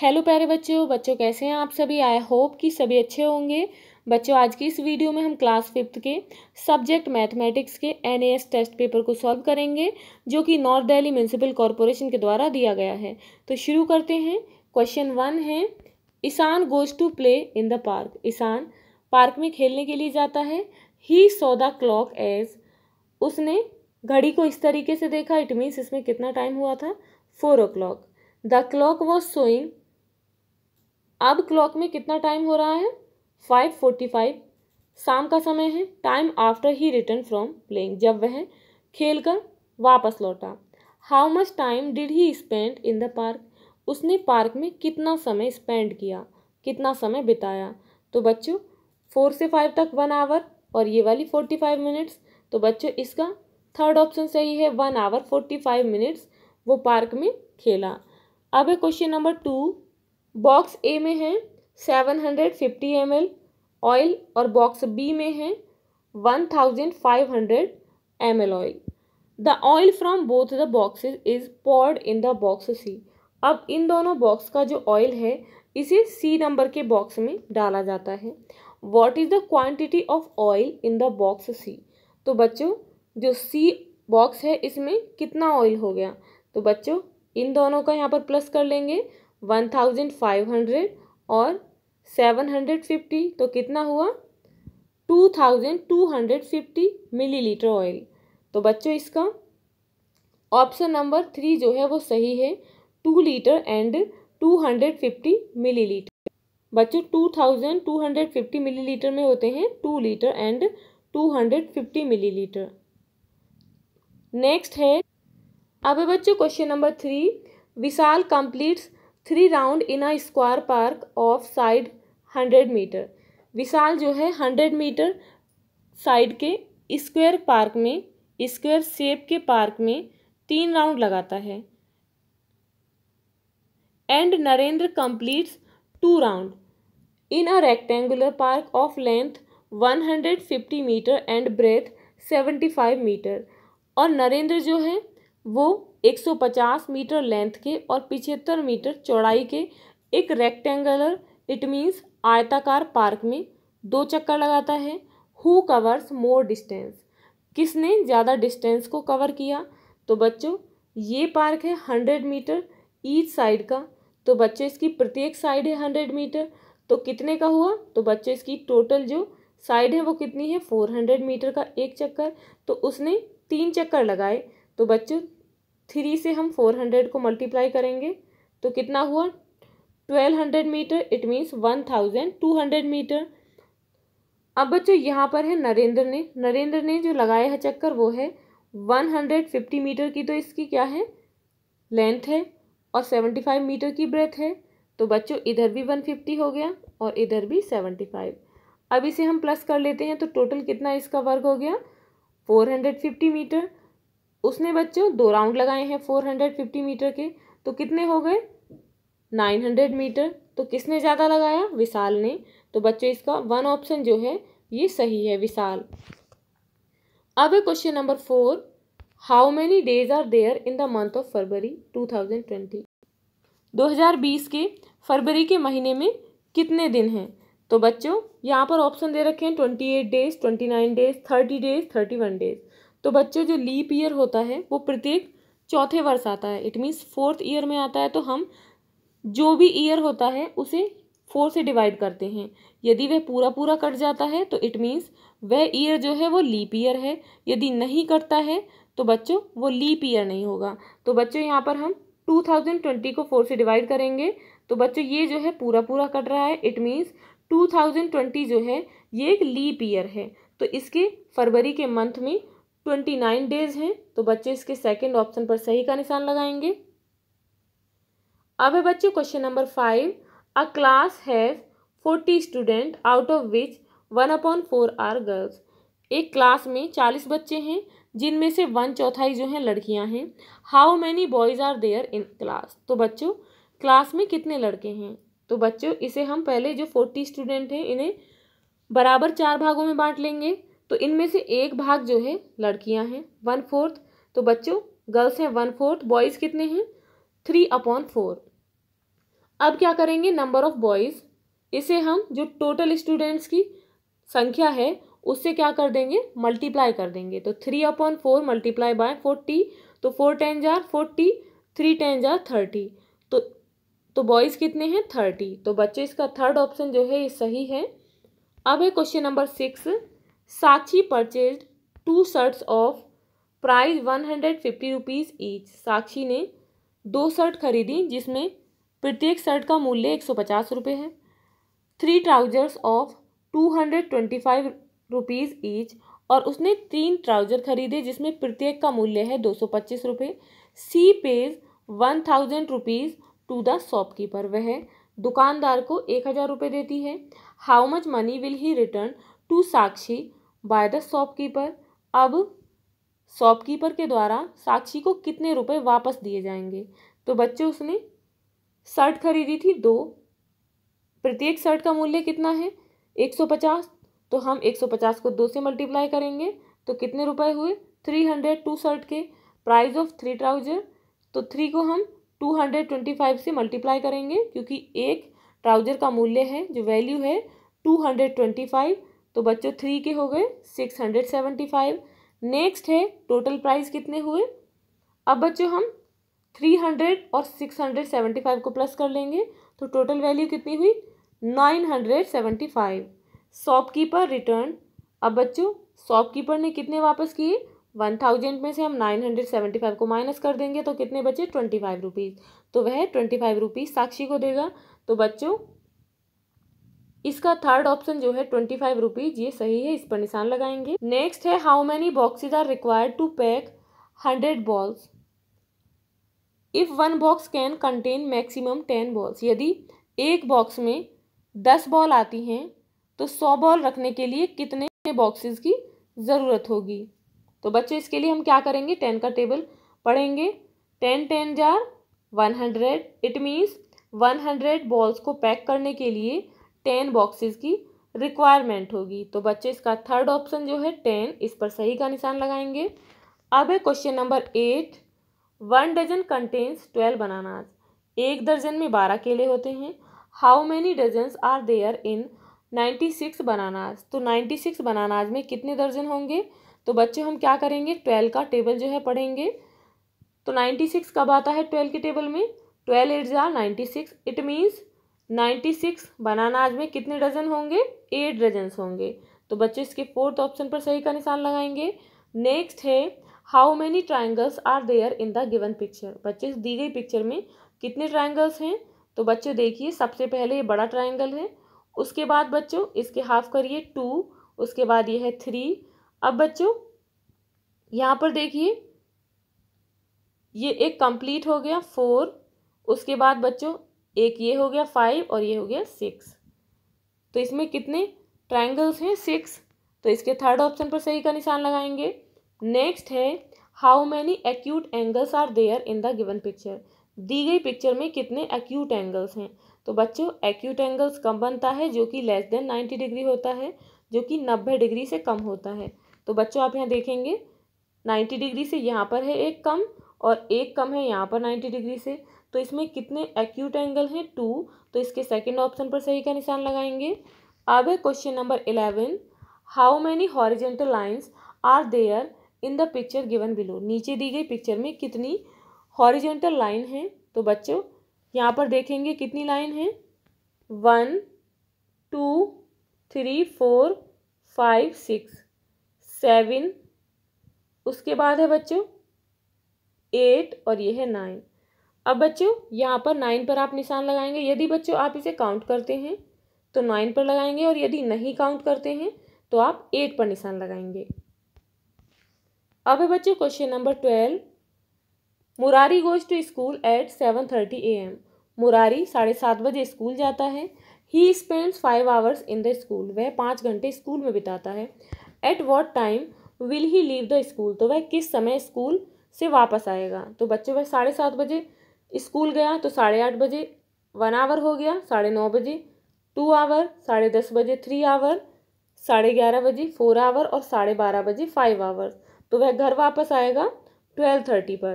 hello प्यारे बच्चों बच्चों कैसे हैं आप सभी आई होप कि सभी अच्छे होंगे बच्चों आज की इस वीडियो में हम क्लास फिफ्थ के सब्जेक्ट मैथमेटिक्स के एनएएस टेस्ट पेपर को सॉल्व करेंगे जो कि नॉर्थ दिल्ली म्यूनसिपल कॉरपोरेशन के द्वारा दिया गया है तो शुरू करते हैं क्वेश्चन वन है Ishaan goes to play in the park Ishaan park में खेलने के लिए जाता है he saw the clock as उसने घड़ी को इस तरीके से देखा इट मीन्स इसमें कितना टाइम हुआ था four o'clock the clock was showing अब क्लॉक में कितना टाइम हो रहा है फाइव फोर्टी फाइव शाम का समय है time after he return from playing जब वह खेल कर वापस लौटा how much time did he spend in the park उसने पार्क में कितना समय स्पेंड किया कितना समय बिताया तो बच्चों फोर से फाइव तक वन आवर और ये वाली फोर्टी फाइव मिनट्स तो बच्चों इसका थर्ड ऑप्शन सही है one hour forty five minutes वो पार्क में खेला अब है question number two box A में है seven hundred fifty M L oil और बॉक्स बी में है one thousand five hundred M L oil the oil from both the boxes is poured in the box C अब इन दोनों box का जो ऑयल है इसे सी नंबर के बॉक्स में डाला जाता है what is the quantity of oil in the box C तो बच्चों जो सी बॉक्स है इसमें कितना ऑयल हो गया तो बच्चों इन दोनों का यहाँ पर प्लस कर लेंगे वन थाउजेंड फाइव हंड्रेड और सेवन हंड्रेड फिफ्टी तो कितना हुआ two thousand two hundred fifty millilitre oil तो बच्चों इसका ऑप्शन नंबर थ्री जो है वो सही है two litre and two hundred fifty litre बच्चों two thousand two hundred fifty litre में होते हैं two litre and two hundred fifty millilitre next है अब बच्चों question number three Vishal completes three round in a square park of side hundred metre Vishal जो है hundred metre side के square park में स्क्वायर शेप के पार्क में तीन राउंड लगाता है and Narendra completes to round in a rectangular park of length one hundred fifty metre and breadth seventy five metre और नरेंद्र जो है वो 150 मीटर लेंथ के और पिछहत्तर मीटर चौड़ाई के एक रेक्टेंगुलर इट मीन्स आयताकार पार्क में दो चक्कर लगाता है हु कवर्स मोर डिस्टेंस किसने ज़्यादा डिस्टेंस को कवर किया तो बच्चों ये पार्क है हंड्रेड मीटर ईच साइड का तो बच्चों इसकी प्रत्येक साइड है हंड्रेड मीटर तो कितने का हुआ तो बच्चे इसकी टोटल जो साइड है वो कितनी है फोर हंड्रेड मीटर का एक चक्कर तो उसने तीन चक्कर लगाए तो बच्चों थ्री से हम फोर हंड्रेड को मल्टीप्लाई करेंगे तो कितना हुआ twelve hundred metre it means one thousand two hundred metre अब बच्चों यहाँ पर है नरेंद्र ने नरेंद्र ने जो लगाया है चक्कर वो है वन हंड्रेड फिफ्टी मीटर की तो इसकी क्या है लेंथ है और सेवेंटी फाइव मीटर की ब्रेथ है तो बच्चों इधर भी वन फिफ्टी हो गया और इधर भी सेवेंटी फाइव अब इसे हम प्लस कर लेते हैं तो टोटल कितना इसका वर्ग हो गया फोर हंड्रेड फिफ्टी मीटर उसने बच्चों दो राउंड लगाए हैं फोर हंड्रेड फिफ्टी मीटर के तो कितने हो गए नाइन हंड्रेड मीटर तो किसने ज़्यादा लगाया विशाल ने तो बच्चों इसका वन ऑप्शन जो है ये सही है विशाल अब है question number four how many days are there in the month of February two thousand twenty दो हज़ार बीस के फरवरी के महीने में कितने दिन हैं तो बच्चों यहाँ पर ऑप्शन दे रखे हैं twenty eight days twenty nine days thirty days thirty one days तो बच्चों जो लीप ईयर होता है वो प्रत्येक चौथे वर्ष आता है इट मीन्स फोर्थ ईयर में आता है तो हम जो भी ईयर होता है उसे फोर से डिवाइड करते हैं यदि वह पूरा पूरा कट जाता है तो इट मीन्स वह ईयर जो है वो लीप ईयर है यदि नहीं कटता है तो बच्चों वो लीप ईयर नहीं होगा तो बच्चों यहाँ पर हम टू थाउजेंड ट्वेंटी को फोर से डिवाइड करेंगे तो बच्चों ये जो है पूरा पूरा कट रहा है it means two thousand twenty जो है ये एक लीप ईयर है तो इसके फरवरी के मंथ में ट्वेंटी नाइन डेज हैं तो बच्चे इसके सेकेंड ऑप्शन पर सही का निशान लगाएंगे अब है बच्चों question number five a class है forty student out of which one upon four are girls एक क्लास में चालीस बच्चे हैं जिनमें से वन चौथाई जो हैं लड़कियां हैं how many boys are there in class तो बच्चों क्लास में कितने लड़के हैं तो बच्चों इसे हम पहले जो फोर्टी स्टूडेंट हैं इन्हें बराबर चार भागों में बांट लेंगे तो इनमें से एक भाग जो है लड़कियां हैं वन फोर्थ तो बच्चों गर्ल्स हैं वन फोर्थ बॉयज़ कितने हैं थ्री अपॉन फोर अब क्या करेंगे नंबर ऑफ़ बॉयज़ इसे हम जो टोटल स्टूडेंट्स की संख्या है उससे क्या कर देंगे मल्टीप्लाई कर देंगे तो three upon four multiply by forty तो फोर टेन जार फोर्टी थ्री टेन जार थर्टी तो तो बॉयज़ कितने हैं थर्टी तो बच्चे इसका थर्ड ऑप्शन जो है ये सही है अब है question number six Sakshi purchase two shirts of price one hundred fifty rupees each Sakshi ने दो शर्ट खरीदी जिसमें प्रत्येक शर्ट का मूल्य एक सौ पचास रुपये है three trousers of two hundred twenty five rupees each और उसने तीन ट्राउजर खरीदे जिसमें प्रत्येक का मूल्य है दो सौ पच्चीस रुपये she pays one thousand rupees to the shopkeeper वह दुकानदार को एक हज़ार रुपये देती है how much money will he return to Sakshi by the shopkeeper अब शॉपकीपर के द्वारा साक्षी को कितने रुपए वापस दिए जाएंगे तो बच्चों उसने शर्ट खरीदी थी दो प्रत्येक शर्ट का मूल्य कितना है एक सौ पचास तो हम एक सौ पचास को दो से मल्टीप्लाई करेंगे तो कितने रुपए हुए थ्री हंड्रेड टू शर्ट के प्राइस ऑफ थ्री ट्राउजर तो थ्री को हम टू हंड्रेड ट्वेंटी फाइव से मल्टीप्लाई करेंगे क्योंकि एक ट्राउजर का मूल्य है जो वैल्यू है टू हंड्रेड ट्वेंटी फाइव तो बच्चों थ्री के हो गए six hundred seventy five next है टोटल प्राइस कितने हुए अब बच्चों हम थ्री हंड्रेड और सिक्स हंड्रेड सेवेंटी फाइव को प्लस कर लेंगे तो टोटल वैल्यू कितनी हुई nine hundred seventy five shopkeeper return अब बच्चों शॉपकीपर ने कितने वापस किए वन थाउजेंड में से हम नाइन हंड्रेड सेवेंटी फाइव को माइनस कर देंगे तो कितने बचे ट्वेंटी फाइव रुपीज़ तो वह ट्वेंटी फाइव रुपीज़ साक्षी को देगा तो बच्चों इसका थर्ड ऑप्शन जो है ट्वेंटी फाइव रुपीज ये सही है इस पर निशान लगाएंगे नेक्स्ट है how many boxes are required to pack hundred balls if one box can contain maximum ten balls यदि एक बॉक्स में दस बॉल आती हैं तो सौ बॉल रखने के लिए कितने बॉक्सेस की ज़रूरत होगी तो बच्चे इसके लिए हम क्या करेंगे टेन का टेबल पढ़ेंगे टेन टेन जार one hundred it means one hundred balls को पैक करने के लिए टेन बॉक्सेस की रिक्वायरमेंट होगी तो बच्चे इसका थर्ड ऑप्शन जो है टेन इस पर सही का निशान लगाएंगे अब है question number eight one dozen contains twelve bananas एक दर्जन में बारह केले होते हैं how many dozen are there in ninety six bananas तो नाइन्टी सिक्स बनानाज में कितने दर्जन होंगे तो बच्चे हम क्या करेंगे ट्वेल्व का टेबल जो है पढ़ेंगे तो नाइन्टी सिक्स कब आता है ट्वेल्व के टेबल में ट्वेल्व एट ज़ार ninety six it means ninety six bananas में कितने डजन होंगे एट डजन होंगे तो बच्चे इसके फोर्थ ऑप्शन पर सही का निशान लगाएंगे नेक्स्ट है how many triangles are there in the given picture बच्चे दी गई पिक्चर में कितने ट्राइंगल्स हैं तो बच्चे देखिए सबसे पहले ये बड़ा ट्राइंगल है उसके बाद बच्चों इसके हाफ करिए टू उसके बाद ये है थ्री अब बच्चों यहाँ पर देखिए ये एक कंप्लीट हो गया फोर उसके बाद बच्चों एक ये हो गया फाइव और ये हो गया सिक्स तो इसमें कितने ट्राइंगल्स हैं सिक्स तो इसके थर्ड ऑप्शन पर सही का निशान लगाएंगे नेक्स्ट है how many acute angles are there in the given picture दी गई पिक्चर में कितने एक्यूट एंगल्स हैं तो बच्चों एक्यूट एंगल्स कम बनता है जो कि लेस देन नाइन्टी डिग्री होता है जो कि नब्बे डिग्री से कम होता है तो बच्चों आप यहाँ देखेंगे नाइन्टी डिग्री से यहाँ पर है एक कम और एक कम है यहाँ पर नाइन्टी डिग्री से तो इसमें कितने एक्यूट एंगल हैं टू तो इसके सेकेंड ऑप्शन पर सही का निशान लगाएंगे अब है question number eleven how many horizontal lines are there in the picture given below नीचे दी गई पिक्चर में कितनी हॉरिजेंटल लाइन है तो बच्चों यहाँ पर देखेंगे कितनी लाइन है one two three four five six seven उसके बाद है बच्चों एट और ये है नाइन अब बच्चों यहाँ पर नाइन पर आप निशान लगाएंगे यदि बच्चों आप इसे काउंट करते हैं तो नाइन पर लगाएंगे और यदि नहीं काउंट करते हैं तो आप एट पर निशान लगाएंगे अब है बच्चों question number twelve Murari goes to school at seven thirty A M Murari साढ़े सात बजे स्कूल जाता है he spends five hours in the school वह पाँच घंटे स्कूल में बिताता है at what time will he leave the school तो वह किस समय स्कूल से वापस आएगा तो बच्चों वह साढ़े सात बजे स्कूल गया तो साढ़े आठ बजे वन आवर हो गया साढ़े नौ बजे टू आवर साढ़े दस बजे थ्री आवर साढ़े ग्यारह बजे फोर आवर और साढ़े बारह बजे फाइव आवर तो वह घर वापस आएगा ट्वेल्व थर्टी पर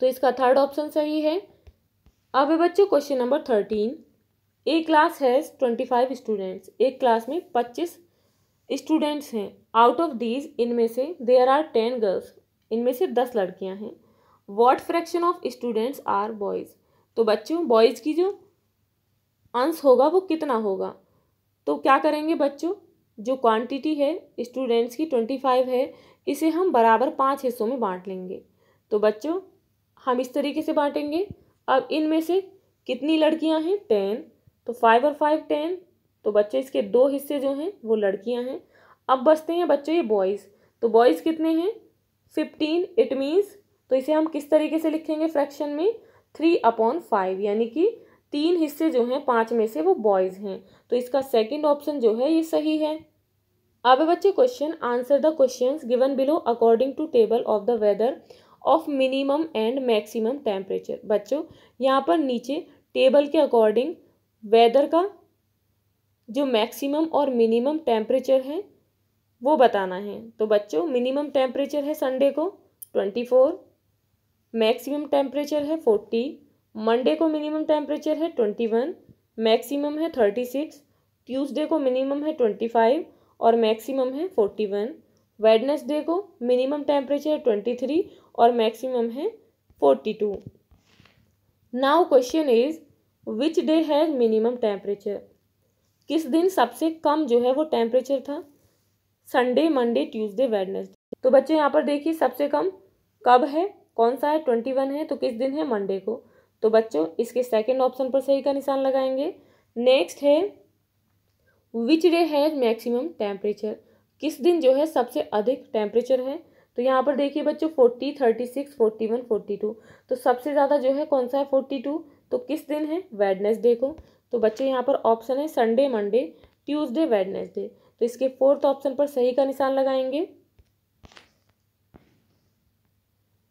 तो इसका थर्ड ऑप्शन सही है अब बच्चों question number thirteen a class has twenty five students एक क्लास में पच्चीस स्टूडेंट्स हैं आउट ऑफ दीज इनमें से देयर आर टेन गर्ल्स इनमें से दस लड़कियां हैं what fraction of students are boys तो बच्चों बॉयज़ की जो अंश होगा वो कितना होगा तो क्या करेंगे बच्चों जो क्वांटिटी है स्टूडेंट्स की ट्वेंटी फाइव है इसे हम बराबर पाँच हिस्सों में बांट लेंगे तो बच्चों हम इस तरीके से बांटेंगे अब इनमें से कितनी लड़कियां हैं टेन तो फाइव और फाइव टेन तो बच्चे इसके दो हिस्से जो हैं वो लड़कियां हैं अब बचते हैं बच्चों ये बॉयज़ तो बॉयज़ कितने हैं फिफ्टीन इट मीन्स तो इसे हम किस तरीके से लिखेंगे फ्रैक्शन में थ्री अपॉन फाइव यानी कि तीन हिस्से जो हैं पाँच में से वो बॉयज़ हैं तो इसका सेकंड ऑप्शन जो है ये सही है अब बच्चे question answer the question given below according to table of the weather of minimum and maximum temperature बच्चों यहाँ पर नीचे टेबल के अकॉर्डिंग वेदर का जो मैक्सिमम और मिनिमम टेम्परेचर है वो बताना है तो बच्चों मिनिमम टेम्परेचर है संडे को ट्वेंटी फोर मैक्सिमम टेम्परेचर है फोर्टी मंडे को मिनिमम टेम्परेचर है ट्वेंटी वन मैक्सिमम है थर्टी सिक्स ट्यूजडे को मिनिमम है ट्वेंटी फाइव और मैक्सिमम है फोर्टी वन वेडनेसडे को मिनिमम टेम्परेचर है ट्वेंटी थ्री और मैक्सिमम है forty two now question is which day has minimum temperature किस दिन सबसे कम जो है वो टेम्परेचर था संडे मंडे ट्यूजडे वेडनेसडे तो बच्चे यहाँ पर देखिए सबसे कम कब है कौन सा है ट्वेंटी वन है तो किस दिन है मंडे को तो बच्चों इसके सेकेंड ऑप्शन पर सही का निशान लगाएंगे नेक्स्ट है which day has maximum temperature किस दिन जो है सबसे अधिक टेम्परेचर है तो यहाँ पर देखिए बच्चों forty thirty six forty one forty two तो सबसे ज़्यादा जो है कौन सा है फोर्टी टू तो किस दिन है वेडनेसडे को तो बच्चों यहाँ पर ऑप्शन है संडे मंडे ट्यूसडे वेडनेसडे तो इसके फोर्थ ऑप्शन पर सही का निशान लगाएंगे